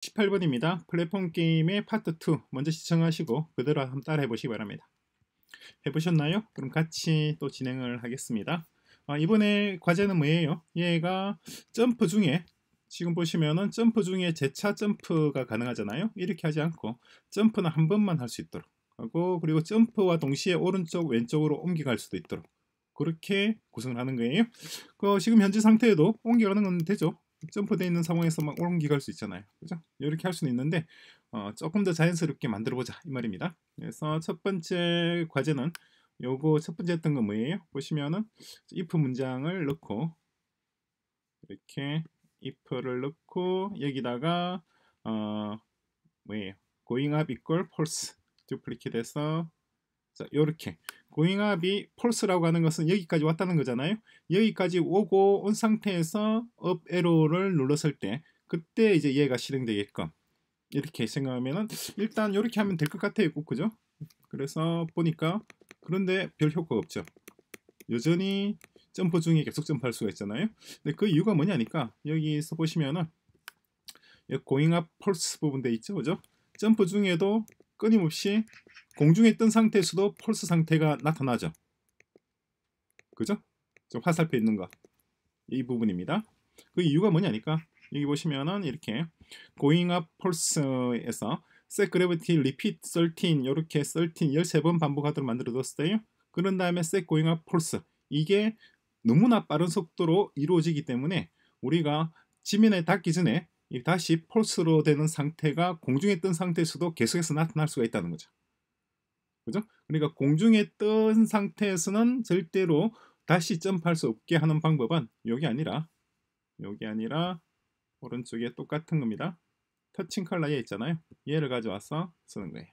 18번입니다. 플랫폼 게임의 파트 2 먼저 시청하시고 그대로 한번 따라 해보시기 바랍니다. 해보셨나요? 그럼 같이 또 진행을 하겠습니다. 아, 이번에 과제는 뭐예요? 얘가 점프 중에 지금 보시면은 점프 중에 재차 점프가 가능하잖아요. 이렇게 하지 않고 점프는 한 번만 할 수 있도록 하고 그리고 점프와 동시에 오른쪽 왼쪽으로 옮겨갈 수도 있도록 그렇게 구성을 하는 거예요. 그 지금 현재 상태에도 옮겨가는 건 되죠. 점프되어 있는 상황에서 막 옮기갈 수 있잖아요. 그죠? 이렇게 할 수는 있는데 어, 조금 더 자연스럽게 만들어보자 이 말입니다. 그래서 첫 번째 과제는 요거 첫 번째 했던 거 뭐예요? 보시면은 if 문장을 넣고 이렇게 if를 넣고 여기다가 어, 뭐예요? going up equal false duplicate 해서 자, 요렇게 고잉압이 폴스라고 하는 것은 여기까지 왔다는 거잖아요. 여기까지 오고 온 상태에서 업 에로를 눌렀을 때 그때 이제 얘가 실행되게끔 이렇게 생각하면은 일단 이렇게 하면 될 것 같아요. 그죠? 그래서 보니까 그런데 별 효과 가 없죠. 여전히 점프 중에 계속 점프할 수가 있잖아요. 근데 그 이유가 뭐냐니까 여기서 보시면은 고잉압 폴스 부분 돼 있죠. 그죠? 점프 중에도 끊임없이 공중에 뜬 상태에서도 폴스 상태가 나타나죠. 그죠? 저 화살표 있는 거. 이 부분입니다. 그 이유가 뭐냐니까 여기 보시면은 이렇게 고잉 i n g p p u 에서 s e 래 g r 리핏 i t 13 이렇게 13 13번 반복하도록 만들어뒀어요. 그런 다음에 s 고잉 g o i p p u 이게 너무나 빠른 속도로 이루어지기 때문에 우리가 지면에 닿기 전에 다시 폴스로 되는 상태가 공중에 뜬 상태에서도 계속해서 나타날 수가 있다는 거죠. 그죠? 그러니까 공중에 뜬 상태에서는 절대로 다시 점프할 수 없게 하는 방법은 여기 아니라 여기 아니라 오른쪽에 똑같은 겁니다. 터칭 컬러 에 있잖아요. 얘를 가져와서 쓰는 거예요.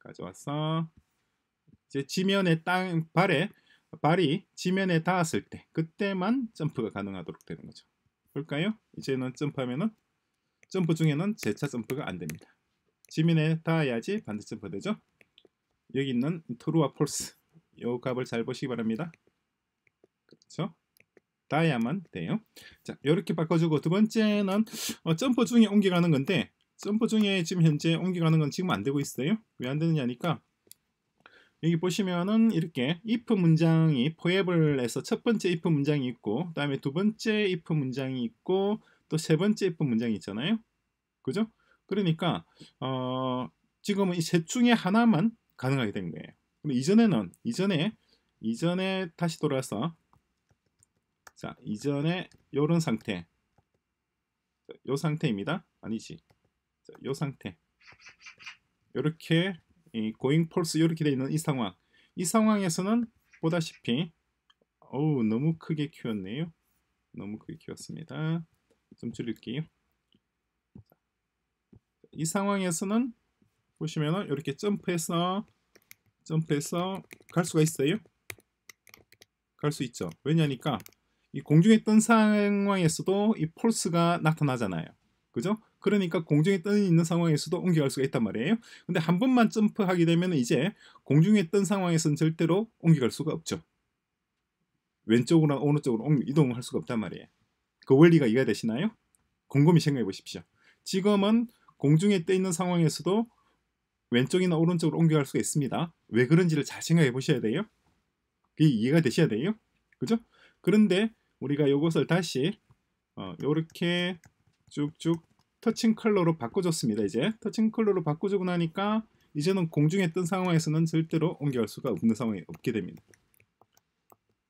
가져와서 이제 지면에 땅 발에 발이 지면에 닿았을 때 그때만 점프가 가능하도록 되는 거죠. 볼까요? 이제는 점프하면은 점프 중에는 재차 점프가 안 됩니다. 지면에 닿아야지 반드시 점프 되죠. 여기 있는 트루와 폴스 요 값을 잘 보시기 바랍니다. 그렇죠? 따야만 돼요. 자, 이렇게 바꿔주고 두 번째는 어, 점퍼 중에 옮겨가는 건데 점퍼 중에 지금 현재 옮겨가는 건 지금 안 되고 있어요. 왜 안 되느냐니까 여기 보시면은 이렇게 if 문장이 포앱을 해서 첫 번째 if 문장이 있고 그다음에 두 번째 if 문장이 있고 또 세 번째 if 문장이 있잖아요. 그죠? 그러니까 어, 지금은 이 셋 중에 하나만 가능하게 된 거예요. 그럼 이전에는 이전에 이전에 다시 돌아서 자 이전에 이런 상태 요 상태입니다. 아니지 자, 요 상태 이렇게 고잉 폴스 이렇게 되어 있는 이 상황 이 상황에서는 보다시피 어우 너무 크게 키웠네요. 너무 크게 키웠습니다. 좀 줄일게요. 이 상황에서는 보시면은 이렇게 점프해서 점프해서 갈 수가 있어요. 갈 수 있죠. 왜냐니까 이 공중에 뜬 상황에서도 이 폴스가 나타나잖아요. 그죠? 그러니까 공중에 떠 있는 상황에서도 옮겨갈 수가 있단 말이에요. 근데 한 번만 점프하게 되면 이제 공중에 뜬 상황에서는 절대로 옮겨갈 수가 없죠. 왼쪽으로 오른 쪽으로 이동할 수가 없단 말이에요. 그 원리가 이해가 되시나요? 곰곰이 생각해 보십시오. 지금은 공중에 떠 있는 상황에서도 왼쪽이나 오른쪽으로 옮겨갈 수가 있습니다. 왜 그런지를 잘 생각해 보셔야 돼요. 그게 이해가 되셔야 돼요. 그죠? 그런데 우리가 이것을 다시 이렇게 어, 쭉쭉 터칭 컬러로 바꿔줬습니다. 이제 터칭 컬러로 바꿔주고 나니까 이제는 공중에 뜬 상황에서는 절대로 옮겨갈 수가 없는 상황이 없게 됩니다.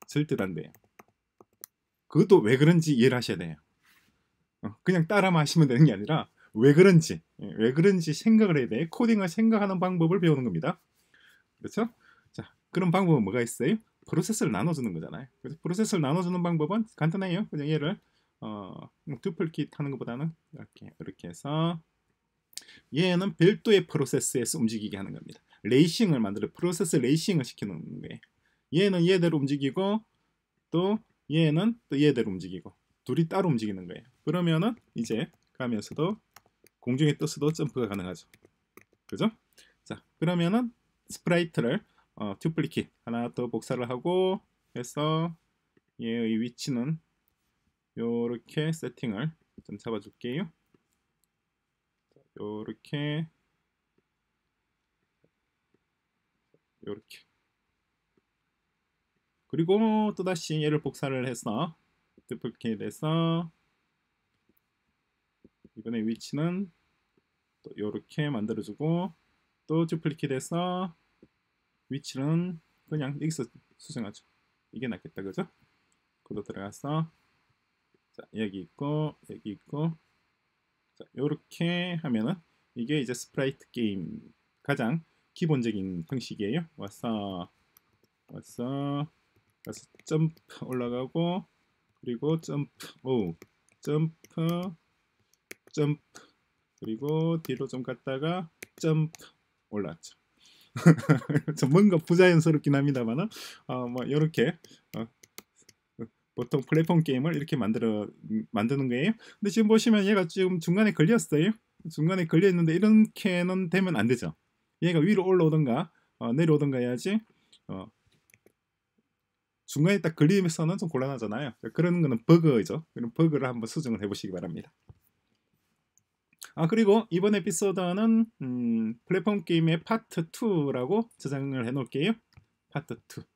절대로 안 돼요. 그것도 왜 그런지 이해를 하셔야 돼요. 어, 그냥 따라만 하시면 되는 게 아니라 왜 그런지 예, 왜 그런지 생각을 해야 돼. 코딩을 생각하는 방법을 배우는 겁니다. 그렇죠? 자, 그런 방법은 뭐가 있어요? 프로세스를 나눠주는 거잖아요. 그래서 프로세스를 나눠주는 방법은 간단해요. 그냥 얘를 어, 뭐 듀플킷 하는 것보다는 이렇게 이렇게 해서 얘는 별도의 프로세스에서 움직이게 하는 겁니다. 레이싱을 만들어 프로세스 레이싱을 시키는 거예요. 얘는 얘대로 움직이고 또 얘는 또 얘대로 움직이고 둘이 따로 움직이는 거예요. 그러면은 이제 가면서도 공중에 떠서도 점프가 가능하죠. 그죠? 자, 그러면은 스프라이트를 어, 튜플리킷 하나 더 복사를 하고 해서 얘의 위치는 이렇게 세팅을 좀 잡아줄게요. 이렇게 이렇게 그리고 또다시 얘를 복사를 해서 듀플케이해서 이번에 위치는 또 이렇게 만들어주고 또 듀플리킷해서 위치는 그냥 여기서 수정하죠. 이게 낫겠다 그죠? 그로 들어가서 자, 여기 있고 여기 있고 자, 이렇게 하면은 이게 이제 스프라이트 게임 가장 기본적인 형식이에요. 와서 와서 와서 점프 올라가고 그리고 점프 오 점프 점프 그리고 뒤로 좀 갔다가 점프 올라왔죠. 뭔가 부자연스럽긴 합니다만 어, 뭐 이렇게 어, 어, 보통 플랫폼 게임을 이렇게 만들어 음, 만드는 거예요. 근데 지금 보시면 얘가 지금 중간에 걸렸어요. 중간에 걸려 있는데 이렇게는 되면 안 되죠. 얘가 위로 올라오던가 어, 내려오던가 해야지 어, 중간에 딱 걸리면서는 좀 곤란하잖아요. 그 그런 거는 버그죠. 그런 버그를 한번 수정을 해보시기 바랍니다. 아 그리고 이번 에피소드는 음, 플랫폼 게임의 파트 2라고 저장을 해놓을게요. 파트 2.